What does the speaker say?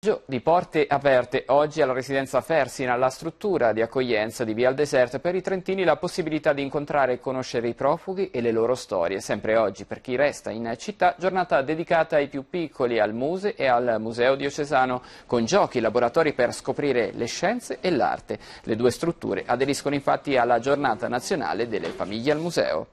Di porte aperte oggi alla residenza Fersina, la struttura di accoglienza di Via al Deserto, per i trentini la possibilità di incontrare e conoscere i profughi e le loro storie. Sempre oggi, per chi resta in città, giornata dedicata ai più piccoli, al Muse e al Museo Diocesano, con giochi, laboratori per scoprire le scienze e l'arte. Le due strutture aderiscono infatti alla giornata nazionale delle famiglie al museo.